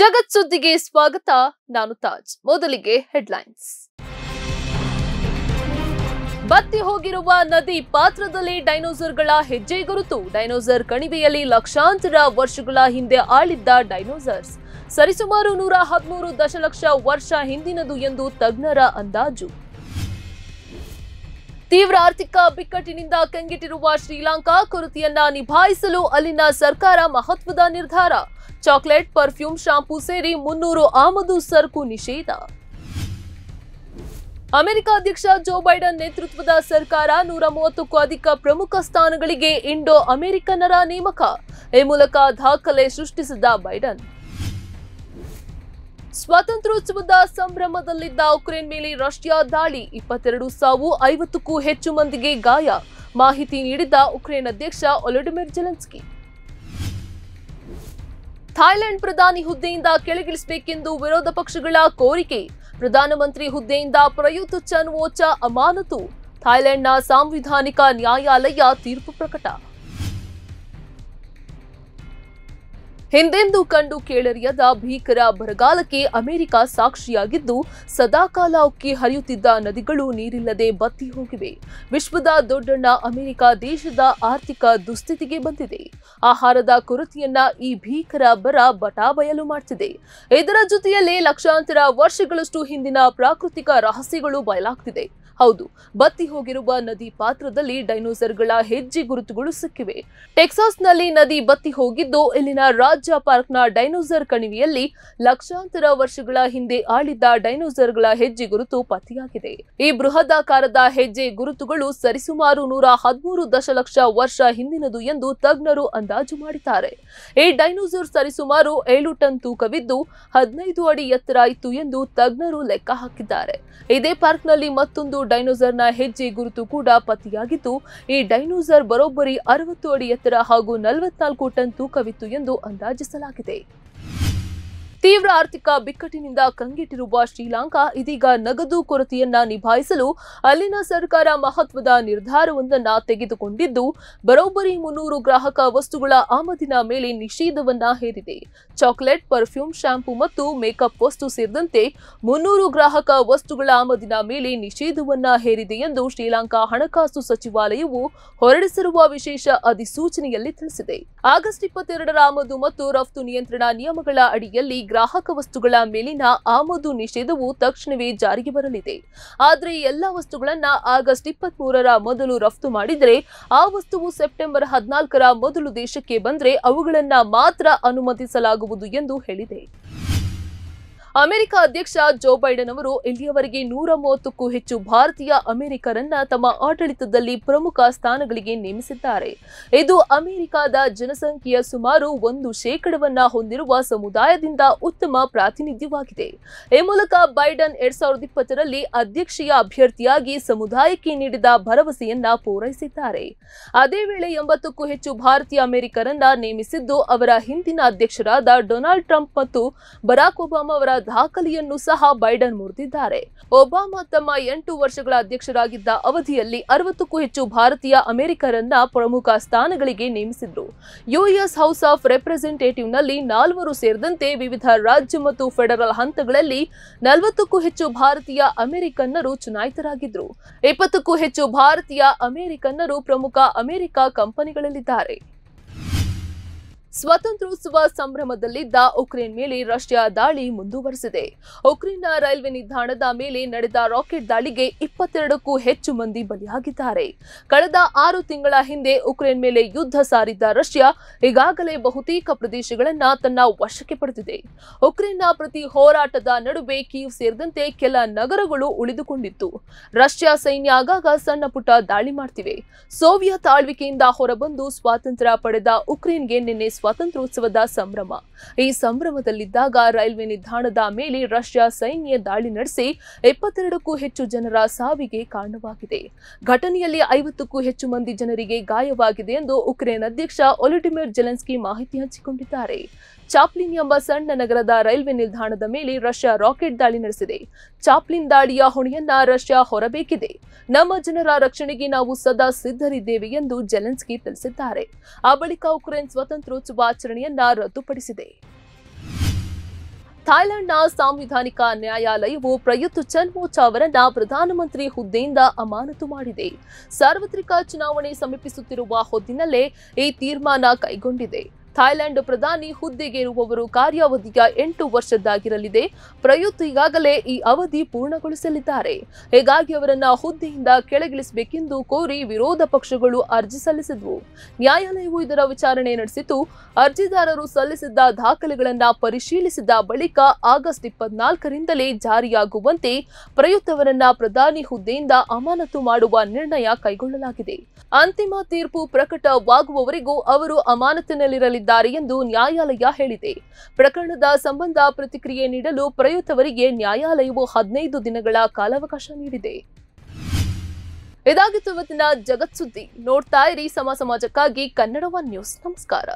ಜಗತ್ ಸುದ್ದಿಗೆ ಸ್ವಾಗತ ನಾನು ತಾಜ್ ಮೊದಲಿಗೆ ಹೆಡ್ಲೈನ್ಸ್ ಬತ್ತಿ ಹೋಗಿರುವ ನದಿ ಪಾತ್ರದಲ್ಲಿ ಡೈನೋಸರ್ಗಳ ಹೆಜ್ಜೆ ಗುರುತು ಡೈನೋಸರ್ ಕಣಿವೆಯಲ್ಲಿ ಲಕ್ಷಾಂತರ ವರ್ಷಗಳ ಹಿಂದೆ ಆಳಿದ್ದ ಡೈನೋಸರ್ಸ್ ಸರಿಸುಮಾರು ನೂರ ಹದಿಮೂರು ದಶಲಕ್ಷ ವರ್ಷ ಹಿಂದಿನದು ಎಂದು ತಜ್ಞರ ಅಂದಾಜು ತೀವ್ರ ಆರ್ಥಿಕ ಬಿಕ್ಕಟ್ಟಿನಿಂದ ಕಂಗೆಟ್ಟಿರುವ ಶ್ರೀಲಂಕಾ ಕೊರತೆಯನ್ನ ನಿಭಾಯಿಸಲು ಅಲ್ಲಿನ ಸರ್ಕಾರ ಮಹತ್ವದ ನಿರ್ಧಾರ ಚಾಕ್ಲೇಟ್ ಪರ್ಫ್ಯೂಮ್ ಶಾಂಪೂ ಸೇರಿ ಮುನ್ನೂರು ಆಮದು ಸರಕು ನಿಷೇಧ ಅಮೆರಿಕ ಅಧ್ಯಕ್ಷ ಜೋ ಬೈಡನ್ ನೇತೃತ್ವದ ಸರ್ಕಾರ ನೂರ ಮೂವತ್ತಕ್ಕೂ ಅಧಿಕ ಪ್ರಮುಖ ಸ್ಥಾನಗಳಿಗೆ ಇಂಡೋ ಅಮೆರಿಕನ್ನರ ನೇಮಕ ಈ ಮೂಲಕ ದಾಖಲೆ ಸೃಷ್ಟಿಸಿದ ಬೈಡನ್ ಸ್ವಾತಂತ್ರ್ಯೋತ್ಸವದ ಸಂಭ್ರಮದಲ್ಲಿದ್ದ ಉಕ್ರೇನ್ ಮೇಲೆ ರಷ್ಯಾ ದಾಳಿ ಇಪ್ಪತ್ತೆರಡು ಸಾವು ಐವತ್ತಕ್ಕೂ ಹೆಚ್ಚು ಮಂದಿಗೆ ಗಾಯ ಮಾಹಿತಿ ನೀಡಿದ್ದ ಉಕ್ರೇನ್ ಅಧ್ಯಕ್ಷ ಒಲೊಡಿಮಿರ್ ಜೆಲೆನ್ಸ್ಕಿ ಥಾಯ್ಲೆಂಡ್ ಪ್ರಧಾನಿ ಹುದ್ದೆಯಿಂದ ಕೆಳಗಿಳಿಸಬೇಕೆಂದು ವಿರೋಧ ಪಕ್ಷಗಳ ಕೋರಿಕೆ ಪ್ರಧಾನಮಂತ್ರಿ ಹುದ್ದೆಯಿಂದ ಪ್ರಯುತ್ ಚನ್ ಓಚಾ ಅಮಾನತು ಥಾಯ್ಲೆಂಡ್ನ ಸಾಂವಿಧಾನಿಕ ನ್ಯಾಯಾಲಯ ತೀರ್ಪು ಪ್ರಕಟ ಹಿಂದೆಂದು ಕಂಡು ಕೇಳರಿಯದ ಭೀಕರ ಬರಗಾಲಕ್ಕೆ ಅಮೆರಿಕ ಸಾಕ್ಷಿಯಾಗಿದ್ದು ಸದಾಕಾಲ ಉಕ್ಕಿ ಹರಿಯುತ್ತಿದ್ದ ನದಿಗಳು ನೀರಿಲ್ಲದೆ ಬತ್ತಿ ಹೋಗಿವೆ ವಿಶ್ವದ ದೊಡ್ಡಣ್ಣ ಅಮೆರಿಕ ದೇಶದ ಆರ್ಥಿಕ ದುಸ್ಥಿತಿಗೆ ಬಂದಿದೆ ಆಹಾರದ ಕೊರತೆಯನ್ನ ಈ ಭೀಕರ ಬರ ಬಟಾಬಯಲು ಮಾಡ್ತಿದೆ ಇದರ ಜೊತೆಯಲ್ಲೇ ಲಕ್ಷಾಂತರ ವರ್ಷಗಳಷ್ಟು ಹಿಂದಿನ ಪ್ರಾಕೃತಿಕ ರಹಸ್ಯಗಳು ಬಯಲಾಗ್ತಿದೆ ಹೌದು ಬತ್ತಿ ಹೋಗಿರುವ ನದಿ ಪಾತ್ರದಲ್ಲಿ ಡೈನೋಸರ್ಗಳ ಹೆಜ್ಜೆ ಗುರುತುಗಳು ಸಿಕ್ಕಿವೆ ಟೆಕ್ಸಾಸ್ನಲ್ಲಿ ನದಿ ಬತ್ತಿ ಹೋಗಿದ್ದು ಇಲ್ಲಿನ ರಾಜ್ಯ ಪಾರ್ಕ್ನ ಡೈನೋಸರ್ ಕಣಿವೆಯಲ್ಲಿ ಲಕ್ಷಾಂತರ ವರ್ಷಗಳ ಹಿಂದೆ ಆಳಿದ್ದ ಡೈನೋಸರ್ಗಳ ಹೆಜ್ಜೆ ಗುರುತು ಪತ್ತೆಯಾಗಿದೆ ಈ ಬೃಹದಾಕಾರದ ಹೆಜ್ಜೆ ಗುರುತುಗಳು ಸರಿಸುಮಾರು ನೂರ ಹದಿಮೂರು ದಶಲಕ್ಷ ವರ್ಷ ಹಿಂದಿನದು ಎಂದು ತಜ್ಞರು ಅಂದಾಜು ಮಾಡಿದ್ದಾರೆ ಈ ಡೈನೋಸರ್ ಸರಿಸುಮಾರು ಏಳು ಟನ್ ತೂಕವಿದ್ದು ಹದಿನೈದು ಅಡಿ ಎತ್ತರ ಇತ್ತು ಎಂದು ತಜ್ಞರು ಲೆಕ್ಕ ಹಾಕಿದ್ದಾರೆ ಇದೇ ಪಾರ್ಕ್ನಲ್ಲಿ ಮತ್ತೊಂದು ಡೈನೋಸರ್ನ ಹೆಜ್ಜೆ ಗುರುತು ಕೂಡ ಪತ್ತೆಯಾಗಿದ್ದು ಈ ಡೈನೋಸರ್ ಬರೋಬ್ಬರಿ ಅರವತ್ತು ಅಡಿ ಎತ್ತರ ಹಾಗೂ ನಲವತ್ನಾಲ್ಕು ಟನ್ ತೂಕವಿತ್ತು ಎಂದು ಅಂದಾಜಿಸಲಾಗಿದೆ ತೀವ್ರ ಆರ್ಥಿಕ ಬಿಕ್ಕಟ್ಟಿನಿಂದ ಕಂಗೆಟ್ಟಿರುವ ಶ್ರೀಲಂಕಾ ಇದೀಗ ನಗದು ಕೊರತೆಯನ್ನ ನಿಭಾಯಿಸಲು ಅಲ್ಲಿನ ಸರ್ಕಾರ ಮಹತ್ವದ ನಿರ್ಧಾರವೊಂದನ್ನು ತೆಗೆದುಕೊಂಡಿದ್ದು ಬರೋಬ್ಬರಿ ಮುನ್ನೂರು ಗ್ರಾಹಕ ವಸ್ತುಗಳ ಆಮದಿನ ಮೇಲೆ ನಿಷೇಧವನ್ನ ಹೇರಿದೆ ಚಾಕೊಲೇಟ್ ಪರ್ಫ್ಯೂಮ್ ಶಾಂಪೂ ಮತ್ತು ಮೇಕಪ್ ವಸ್ತು ಸೇರಿದಂತೆ ಮುನ್ನೂರು ಗ್ರಾಹಕ ವಸ್ತುಗಳ ಆಮದಿನ ಮೇಲೆ ನಿಷೇಧವನ್ನ ಹೇರಿದೆ ಎಂದು ಶ್ರೀಲಂಕಾ ಹಣಕಾಸು ಸಚಿವಾಲಯವು ಹೊರಡಿಸಿರುವ ವಿಶೇಷ ಅಧಿಸೂಚನೆಯಲ್ಲಿ ತಿಳಿಸಿದೆ ಆಗಸ್ಟ್ ಇಪ್ಪತ್ತೆರಡರ ಆಮದು ಮತ್ತು ರಫ್ತು ನಿಯಂತ್ರಣ ನಿಯಮಗಳ ಅಡಿಯಲ್ಲಿ ಗ್ರಾಹಕ ವಸ್ತುಗಳ ಮೇಲಿನ ಆಮದು ನಿಷೇಧವು ತಕ್ಷಣವೇ ಜಾರಿಗೆ ಬರಲಿದೆ ಆದರೆ ಎಲ್ಲಾ ವಸ್ತುಗಳನ್ನ ಆಗಸ್ಟ್ ಇಪ್ಪತ್ತ್ ಮೂರರ ಮೊದಲು ರಫ್ತು ಮಾಡಿದರೆ ಆ ವಸ್ತುವು ಸೆಪ್ಟೆಂಬರ್ ಹದಿನಾಲ್ಕರ ಮೊದಲು ದೇಶಕ್ಕೆ ಬಂದರೆ ಅವುಗಳನ್ನು ಮಾತ್ರ ಅನುಮತಿಸಲಾಗುವುದು ಎಂದು ಹೇಳಿದೆ ಅಮೆರಿಕ ಅಧ್ಯಕ್ಷ ಜೋ ಬೈಡನ್ ಅವರು ಇಲ್ಲಿಯವರೆಗೆ ನೂರ ಮೂವತ್ತಕ್ಕೂ ಹೆಚ್ಚು ಭಾರತೀಯ ಅಮೆರಿಕರನ್ನ ತಮ್ಮ ಆಡಳಿತದಲ್ಲಿ ಪ್ರಮುಖ ಸ್ಥಾನಗಳಿಗೆ ನೇಮಿಸಿದ್ದಾರೆ ಇದು ಅಮೆರಿಕದ ಜನಸಂಖ್ಯೆಯ ಸುಮಾರು ಒಂದು ಶೇಕಡವನ್ನ ಹೊಂದಿರುವ ಸಮುದಾಯದಿಂದ ಉತ್ತಮ ಪ್ರಾತಿನಿಧ್ಯವಾಗಿದೆ ಈ ಮೂಲಕ ಬೈಡನ್ ಎರಡ್ ಸಾವಿರದ ಇಪ್ಪತ್ತರಲ್ಲಿ ಅಧ್ಯಕ್ಷೀಯ ಅಭ್ಯರ್ಥಿಯಾಗಿ ಸಮುದಾಯಕ್ಕೆ ನೀಡಿದ ಭರವಸೆಯನ್ನ ಪೂರೈಸಿದ್ದಾರೆ ಅದೇ ವೇಳೆ ಎಂಬತ್ತಕ್ಕೂ ಹೆಚ್ಚು ಭಾರತೀಯ ಅಮೆರಿಕರನ್ನ ನೇಮಿಸಿದ್ದು ಅವರ ಹಿಂದಿನ ಅಧ್ಯಕ್ಷರಾದ ಡೊನಾಲ್ಡ್ ಟ್ರಂಪ್ ಮತ್ತು ಬರಾಕ್ ಒಬಾಮಾ ಅವರ ದಾಖಲೆಯನ್ನು ಸಹ ಬೈಡನ್ ಮುರಿದಿದ್ದಾರೆ ಒಬಾಮಾ ತಮ್ಮ ಎಂಟು ವರ್ಷಗಳ ಅಧ್ಯಕ್ಷರಾಗಿದ್ದ ಅವಧಿಯಲ್ಲಿ ಅರವತ್ತಕ್ಕೂ ಹೆಚ್ಚು ಭಾರತೀಯ ಅಮೆರಿಕರನ್ನ ಪ್ರಮುಖ ಸ್ಥಾನಗಳಿಗೆ ನೇಮಿಸಿದ್ರು ಯುಎಸ್ ಹೌಸ್ ಆಫ್ ರೆಪ್ರೆಸೆಂಟೇಟಿವ್ನಲ್ಲಿ ನಾಲ್ವರು ಸೇರಿದಂತೆ ವಿವಿಧ ರಾಜ್ಯ ಮತ್ತು ಫೆಡರಲ್ ಹಂತಗಳಲ್ಲಿ ನಲವತ್ತಕ್ಕೂ ಹೆಚ್ಚು ಭಾರತೀಯ ಅಮೆರಿಕನ್ನರು ಚುನಾಯಿತರಾಗಿದ್ರು ಇಪ್ಪತ್ತಕ್ಕೂ ಹೆಚ್ಚು ಭಾರತೀಯ ಅಮೆರಿಕನ್ನರು ಪ್ರಮುಖ ಅಮೆರಿಕ ಕಂಪನಿಗಳಲ್ಲಿದ್ದಾರೆ ಸ್ವಾತಂತ್ರ್ಯೋತ್ಸವ ಸಂಭ್ರಮದಲ್ಲಿದ್ದ ಉಕ್ರೇನ್ ಮೇಲೆ ರಷ್ಯಾ ದಾಳಿ ಮುಂದುವರೆಸಿದೆ ಉಕ್ರೇನ್ನ ರೈಲ್ವೆ ನಿಲ್ದಾಣದ ಮೇಲೆ ನಡೆದ ರಾಕೆಟ್ ದಾಳಿಗೆ ಇಪ್ಪತ್ತೆರಡಕ್ಕೂ ಹೆಚ್ಚು ಮಂದಿ ಬಲಿಯಾಗಿದ್ದಾರೆ ಕಳೆದ ಆರು ತಿಂಗಳ ಹಿಂದೆ ಉಕ್ರೇನ್ ಮೇಲೆ ಯುದ್ಧ ಸಾರಿದ್ದ ರಷ್ಯಾ ಈಗಾಗಲೇ ಬಹುತೇಕ ಪ್ರದೇಶಗಳನ್ನ ತನ್ನ ವಶಕ್ಕೆ ಪಡೆದಿದೆ ಉಕ್ರೇನ್ನ ಪ್ರತಿ ಹೋರಾಟದ ನಡುವೆ ಕೀವ್ ಸೇರಿದಂತೆ ಕೆಲ ನಗರಗಳು ಉಳಿದುಕೊಂಡಿತ್ತು ರಷ್ಯಾ ಸೈನ್ಯ ಆಗಾಗ ಸಣ್ಣ ಪುಟ್ಟ ದಾಳಿ ಮಾಡ್ತಿವೆ ಸೋವಿಯತ್ ಆಳ್ವಿಕೆಯಿಂದ ಹೊರಬಂದು ಸ್ವಾತಂತ್ರ್ಯ ಪಡೆದ ಉಕ್ರೇನ್ಗೆ ನಿನ್ನೆ ಸ್ವಾತಂತ್ರ್ಯೋತ್ಸವದ ಸಂಭ್ರಮ ಈ ಸಂಭ್ರಮದಲ್ಲಿದ್ದಾಗ ರೈಲ್ವೆ ನಿಲ್ದಾಣದ ಮೇಲೆ ರಷ್ಯಾ ಸೈನ್ಯ ದಾಳಿ ನಡೆಸಿ ಎಪ್ಪತ್ತೆರಡಕ್ಕೂ ಹೆಚ್ಚು ಜನರ ಸಾವಿಗೆ ಕಾರಣವಾಗಿದೆ ಘಟನೆಯಲ್ಲಿ ಐವತ್ತಕ್ಕೂ ಹೆಚ್ಚು ಮಂದಿ ಜನರಿಗೆ ಗಾಯವಾಗಿದೆ ಎಂದು ಉಕ್ರೇನ್ ಅಧ್ಯಕ್ಷ ಒಲಿಡಿಮಿರ್ ಜೆಲೆನ್ಸ್ಕಿ ಮಾಹಿತಿ ಹಂಚಿಕೊಂಡಿದ್ದಾರೆ ಚಾಪ್ಲಿನ್ ಎಂಬ ಸಣ್ಣ ನಗರದ ರೈಲ್ವೆ ನಿಲ್ದಾಣದ ಮೇಲೆ ರಷ್ಯಾ ರಾಕೆಟ್ ದಾಳಿ ನಡೆಸಿದೆ ಚಾಪ್ಲಿನ್ ದಾಳಿಯ ಹೊಣೆಯನ್ನ ರಷ್ಯಾ ಹೊರಬೇಕಿದೆ ನಮ್ಮ ಜನರ ರಕ್ಷಣೆಗೆ ನಾವು ಸದಾ ಸಿದ್ಧರಿದ್ದೇವೆ ಎಂದು ಜೆಲೆನ್ಸ್ಕಿ ತಿಳಿಸಿದ್ದಾರೆ ಆ ಬಳಿಕ ಉಕ್ರೇನ್ ಆಚರಣೆಯನ್ನ ರದ್ದುಪಡಿಸಿದೆ ಥಾಯ್ಲೆಂಡ್ನ ಸಾಂವಿಧಾನಿಕ ನ್ಯಾಯಾಲಯವು ಪ್ರಯುತ್ ಚನ್ಮೋಚಾ ಅವರನ್ನ ಪ್ರಧಾನಮಂತ್ರಿ ಹುದ್ದೆಯಿಂದ ಅಮಾನತು ಮಾಡಿದೆ ಸಾರ್ವತ್ರಿಕ ಚುನಾವಣೆ ಸಮೀಪಿಸುತ್ತಿರುವ ಹೊತ್ತಿನಲ್ಲೇ ಈ ತೀರ್ಮಾನ ಕೈಗೊಂಡಿದೆ ಥಾಯ್ಲೆಂಡ್ ಪ್ರಧಾನಿ ಹುದ್ದೆಗೆ ಇರುವವರು ಕಾರ್ಯಾವಧಿಯ ಎಂಟು ವರ್ಷದ್ದಾಗಿರಲಿದೆ ಪ್ರಯುತ್ ಈಗಾಗಲೇ ಈ ಅವಧಿ ಪೂರ್ಣಗೊಳಿಸಲಿದ್ದಾರೆ ಹೀಗಾಗಿ ಅವರನ್ನ ಹುದ್ದೆಯಿಂದ ಕೆಳಗಿಳಿಸಬೇಕೆಂದು ಕೋರಿ ವಿರೋಧ ಪಕ್ಷಗಳು ಅರ್ಜಿ ಸಲ್ಲಿಸಿದ್ವು ನ್ಯಾಯಾಲಯವು ಇದರ ವಿಚಾರಣೆ ನಡೆಸಿತು ಅರ್ಜಿದಾರರು ಸಲ್ಲಿಸಿದ್ದ ದಾಖಲೆಗಳನ್ನು ಪರಿಶೀಲಿಸಿದ ಬಳಿಕ ಆಗಸ್ಟ್ ಇಪ್ಪತ್ನಾಲ್ಕರಿಂದಲೇ ಜಾರಿಯಾಗುವಂತೆ ಅವರನ್ನ ಪ್ರಧಾನಿ ಹುದ್ದೆಯಿಂದ ಅಮಾನತು ಮಾಡುವ ನಿರ್ಣಯ ಕೈಗೊಳ್ಳಲಾಗಿದೆ ಅಂತಿಮ ತೀರ್ಪು ಪ್ರಕಟವಾಗುವವರೆಗೂ ಅವರು ಅಮಾನತಿನಲ್ಲಿರಲಿದ್ದಾರೆ ಎಂದು ನ್ಯಾಯಾಲಯ ಹೇಳಿದೆ ಪ್ರಕರಣದ ಸಂಬಂಧ ಪ್ರತಿಕ್ರಿಯೆ ನೀಡಲು ಪ್ರಯುಕ್ತವರಿಗೆ ನ್ಯಾಯಾಲಯವು ಹದಿನೈದು ದಿನಗಳ ಕಾಲಾವಕಾಶ ನೀಡಿದೆ ಇದಾಗಿತ್ತು ಇವತ್ತಿನ ಸುದ್ದಿ ನೋಡ್ತಾ ಇರಿ ಸಮ ಸಮಾಜಕ್ಕಾಗಿ ಕನ್ನಡ ಒನ್ ನ್ಯೂಸ್ ನಮಸ್ಕಾರ